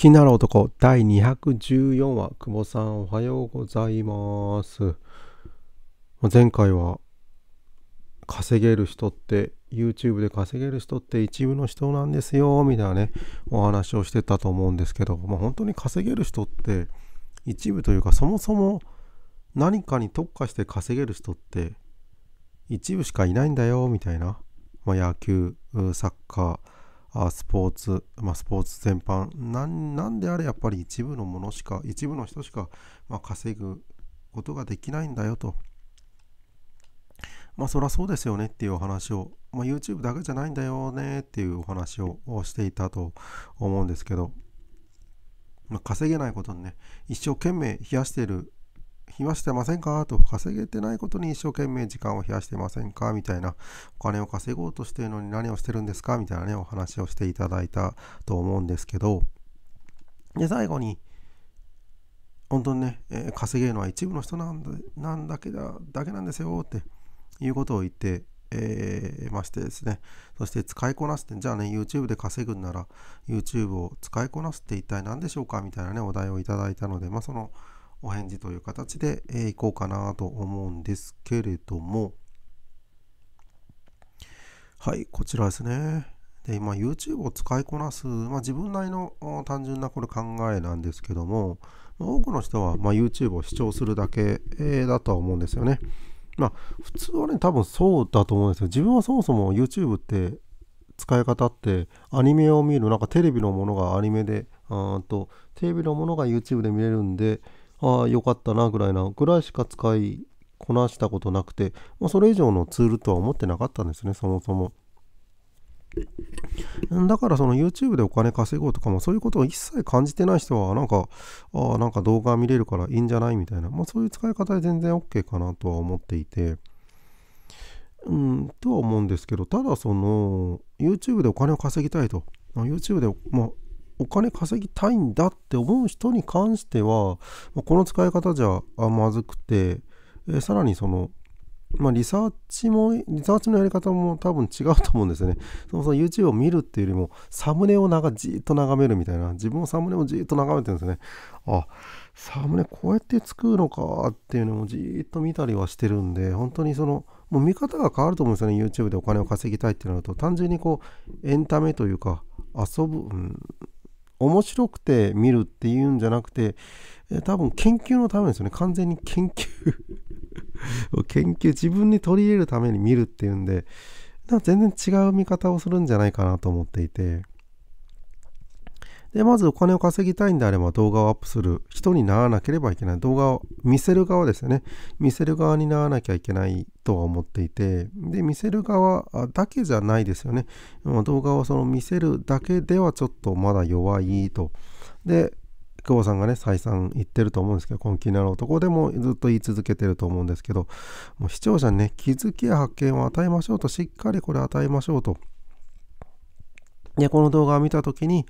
気になる男第214話久保さんおはようございます前回は稼げる人って YouTube で稼げる人って一部の人なんですよみたいなねお話をしてたと思うんですけど、まあ、本当に稼げる人って一部というかそもそも何かに特化して稼げる人って一部しかいないんだよみたいな、まあ、野球サッカーあスポーツ、まあ、スポーツ全般なんであれやっぱり一部のものしか一部の人しか、まあ、稼ぐことができないんだよとまあそりゃそうですよねっていうお話を、まあ、YouTube だけじゃないんだよねっていうお話をしていたと思うんですけど、まあ、稼げないことにね一生懸命冷やしている増やしてませんかと稼げてないことに一生懸命時間を増やしてませんかみたいなお金を稼ごうとしてるのに何をしてるんですかみたいなねお話をしていただいたと思うんですけどで最後に本当にね、えー、稼げるのは一部の人なんだなんだけだだけなんですよっていうことを言ってえー、ましてですねそして使いこなすってじゃあね YouTube で稼ぐんなら YouTube を使いこなすって一体何でしょうかみたいなねお題をいただいたのでまあそのお返事という形で、えー、いこうかなと思うんですけれども、はい、こちらですね。で、今 YouTube を使いこなす、まあ、自分なりの単純なこれ考えなんですけども、多くの人はま YouTube を視聴するだけ、えだとは思うんですよね。まあ、普通はね、多分そうだと思うんですよ。自分はそもそも YouTube って使い方ってアニメを見るなんかテレビのものがアニメでうんとテレビのものが YouTube で見れるんでああ、よかったなぐらいなぐらいしか使いこなしたことなくて、まあ、それ以上のツールとは思ってなかったんですね、そもそも。だからその YouTube でお金稼ごうとかもそういうことを一切感じてない人はなんか、あなんか動画見れるからいいんじゃないみたいな、まあ、そういう使い方で全然 OK かなとは思っていて、うん、とは思うんですけど、ただその YouTube でお金を稼ぎたいと、YouTube で、まあ、お金稼ぎたいんだって思う人に関しては、まこの使い方じゃまずくて、えさらにその、まあ、リサーチも、リサーチのやり方も多分違うと思うんですよね。そもそも YouTube を見るっていうよりも、サムネをじっと眺めるみたいな。自分もサムネをじっと眺めてるんですよね。あ、サムネこうやって作るのかっていうのもじっと見たりはしてるんで、本当にその、もう見方が変わると思うんですよね。YouTube でお金を稼ぎたいってなると、単純にこう、エンタメというか、遊ぶ、うん、面白くて見るっていうんじゃなくて、え多分研究のためですよね完全に研究 研究自分に取り入れるために見るっていうんで全然違う見方をするんじゃないかなと思っていてで、まずお金を稼ぎたいんであれば動画をアップする人にならなければいけない。動画を見せる側ですよね。見せる側にならなきゃいけないとは思っていて、で、見せる側だけじゃないですよね。動画をその見せるだけではちょっとまだ弱いと。で、久保さんがね、再三言ってると思うんですけど、根気になる男でもずっと言い続けてると思うんですけど、もう視聴者にね、気づきや発見を与えましょうと、しっかりこれ与えましょうと。で、この動画を見たときに、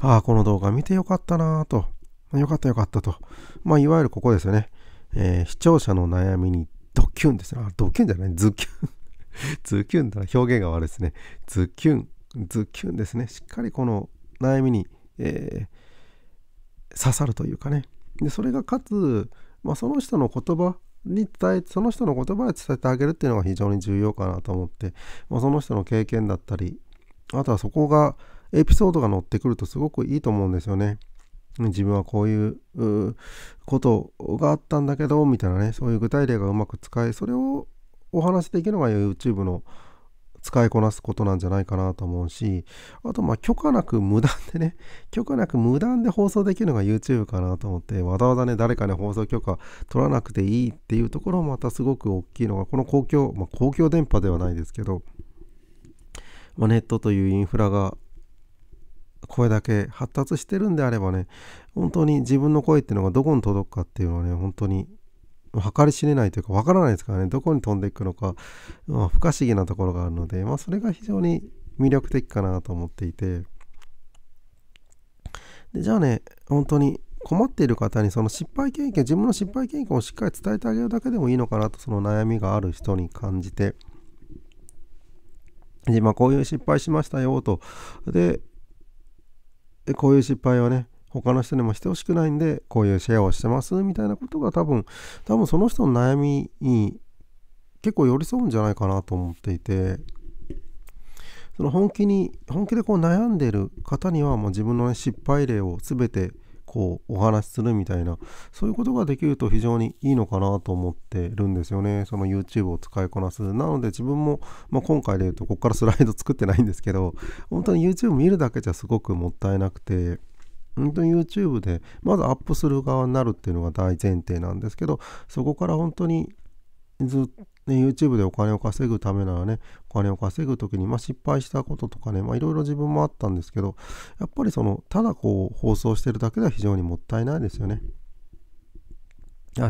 ああ、この動画見てよかったなと、よかったよかったと、まあ、いわゆるここですよね、えー、視聴者の悩みにドキュンですね。あ、ドキュンじゃない、ズキュン。ズキュンだ表現が悪いですね。ズキュン、ズキュンですね。しっかりこの悩みに、えー、刺さるというかね。で、それがかつ、まあ、その人の言葉に伝え、その人の言葉で伝えてあげるっていうのが非常に重要かなと思って、まあ、その人の経験だったり、あとはそこがエピソードが乗ってくるとすごくいいと思うんですよね。自分はこういうことがあったんだけどみたいなねそういう具体例がうまく使え、それをお話しできるのが YouTube の使いこなすことなんじゃないかなと思うしあとまあ許可なく無断でね 許可なく無断で放送できるのが YouTube かなと思ってわざわざね誰かに放送許可取らなくていいっていうところもまたすごく大きいのがこの公共、まあ、公共電波ではないですけどまあ、ネットというインフラがこれだけ発達してるんであればね本当に自分の声っていうのがどこに届くかっていうのはね本当に計り知れないというかわからないですからねどこに飛んでいくのか、まあ、不可思議なところがあるので、まあ、それが非常に魅力的かなと思っていてでじゃあね本当に困っている方にその失敗経験自分の失敗経験をしっかり伝えてあげるだけでもいいのかなとその悩みがある人に感じてで、まあ、こういう失敗しましたよと。で、こういう失敗はね、他の人にもしてほしくないんで、こういうシェアをしてますみたいなことが多分、多分その人の悩みに結構寄り添うんじゃないかなと思っていて、その本気に、本気でこう悩んでる方にはもう自分の、ね、失敗例を全てこうお話しするみたいなそういうことができると非常にいいのかなと思ってるんですよねその YouTube を使いこなすなので自分も、まあ、今回で言うとここからスライド作ってないんですけど本当に YouTube 見るだけじゃすごくもったいなくて本当に YouTube でまずアップする側になるっていうのが大前提なんですけどそこから本当にずっね、YouTube でお金を稼ぐためならね、お金を稼ぐ時に、まあ、失敗したこととかね、まいろいろ自分もあったんですけど、やっぱりその、ただこう、放送してるだけでは非常にもったいないですよね。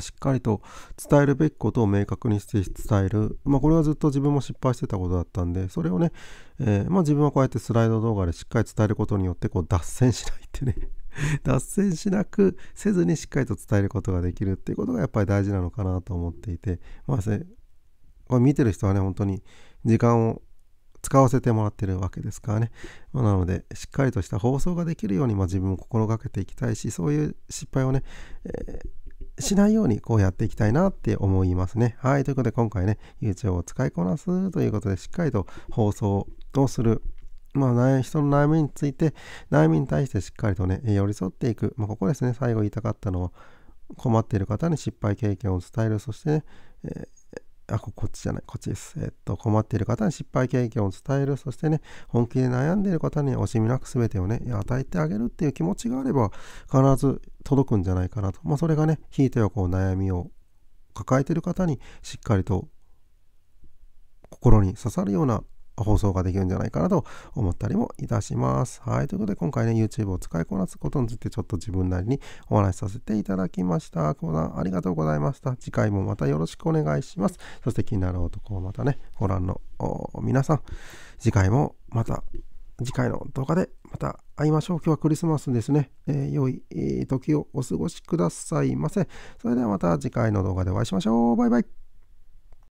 しっかりと伝えるべきことを明確にして伝える。まあ、これはずっと自分も失敗してたことだったんで、それをね、えー、まあ、自分はこうやってスライド動画でしっかり伝えることによって、こう、脱線しないってね。脱線しなくせずにしっかりと伝えることができるっていうことがやっぱり大事なのかなと思っていて、まあ、ま見てる人はね、本当に時間を使わせてもらってるわけですからね。まあ、なので、しっかりとした放送ができるように、まあ、自分も心がけていきたいし、そういう失敗をね、えー、しないようにこうやっていきたいなって思いますね。はい。ということで、今回ね、YouTube を使いこなすということで、しっかりと放送をする。まあ、人の悩みについて、悩みに対してしっかりとね、寄り添っていく。まあ、ここですね、最後言いたかったのは、困っている方に失敗経験を伝える。そして、ね、えーあ、こっちじゃない、こっちです。えっと、困っている方に失敗経験を伝える。そしてね、本気で悩んでいる方に惜しみなく全てをね、与えてあげるっていう気持ちがあれば、必ず届くんじゃないかなと。まあ、それがね、ひいてはこう、悩みを抱えている方に、しっかりと心に刺さるような放送ができるんじゃないかなと思ったりもいたします。はい。ということで今回ね、YouTube を使いこなすことについてちょっと自分なりにお話しさせていただきました。久保さん、ありがとうございました。次回もまたよろしくお願いします。そして気になる男をまたね、ご覧の皆さん、次回もまた次回の動画でまた会いましょう。今日はクリスマスですね。えー、良い、時をお過ごしくださいませ。それではまた次回の動画でお会いしましょう。バイバイ。